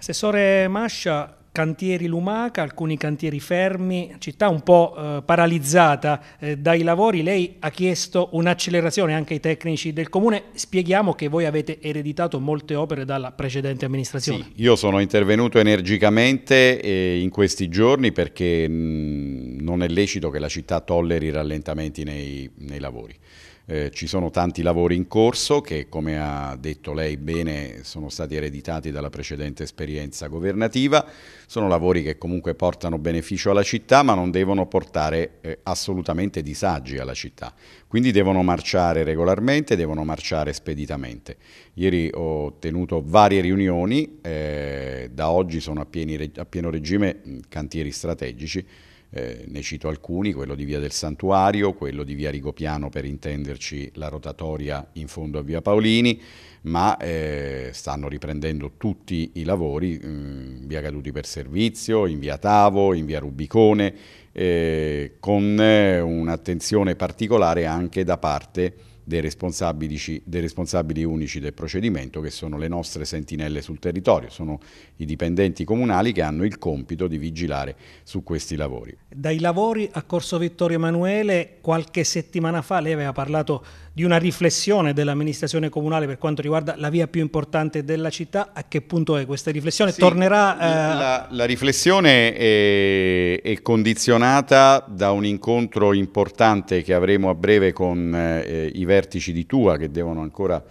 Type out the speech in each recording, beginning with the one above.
Assessore Mascia, cantieri lumaca, alcuni cantieri fermi, città un po' eh, paralizzata eh, dai lavori, lei ha chiesto un'accelerazione anche ai tecnici del comune, spieghiamo che voi avete ereditato molte opere dalla precedente amministrazione. Sì, io sono intervenuto energicamente eh, in questi giorni perché mh, mm, non è lecito che la città tolleri rallentamenti nei, nei lavori. Eh, ci sono tanti lavori in corso che, come ha detto lei bene, sono stati ereditati dalla precedente esperienza governativa, sono lavori che comunque portano beneficio alla città ma non devono portare eh, assolutamente disagi alla città, quindi devono marciare regolarmente, devono marciare speditamente. Ieri ho tenuto varie riunioni, eh, da oggi sono a, pieni, a pieno regime cantieri strategici, eh, ne cito alcuni, quello di Via del Santuario, quello di Via Rigopiano per intenderci la rotatoria in fondo a Via Paolini, ma eh, stanno riprendendo tutti i lavori in mm, Via Caduti per Servizio, in Via Tavo, in Via Rubicone, eh, con eh, un'attenzione particolare anche da parte dei responsabili, dei responsabili, unici del procedimento che sono le nostre sentinelle sul territorio, sono i dipendenti comunali che hanno il compito di vigilare su questi lavori. Dai lavori a Corso Vittorio Emanuele qualche settimana fa lei aveva parlato di una riflessione dell'amministrazione comunale per quanto riguarda la via più importante della città, a che punto è questa riflessione? Sì, Tornerà... Eh... La, la, riflessione è, è, condizionata da un incontro importante che avremo a breve con eh, i vertici vertici di Tua che devono ancora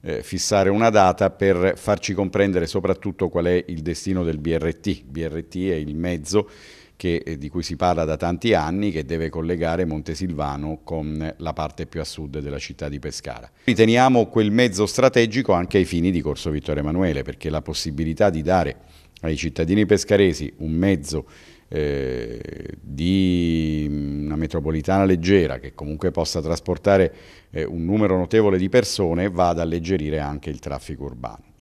eh, fissare una data per farci comprendere soprattutto qual è il destino del BRT. BRT è il mezzo che, eh, di cui si parla da tanti anni che deve collegare Montesilvano con la parte più a sud della città di Pescara. Riteniamo quel mezzo strategico anche ai fini di Corso Vittorio Emanuele perché la possibilità di dare ai cittadini pescaresi un mezzo eh, di mm, una metropolitana leggera che comunque possa trasportare eh, un numero notevole di persone vada ad alleggerire anche il traffico urbano.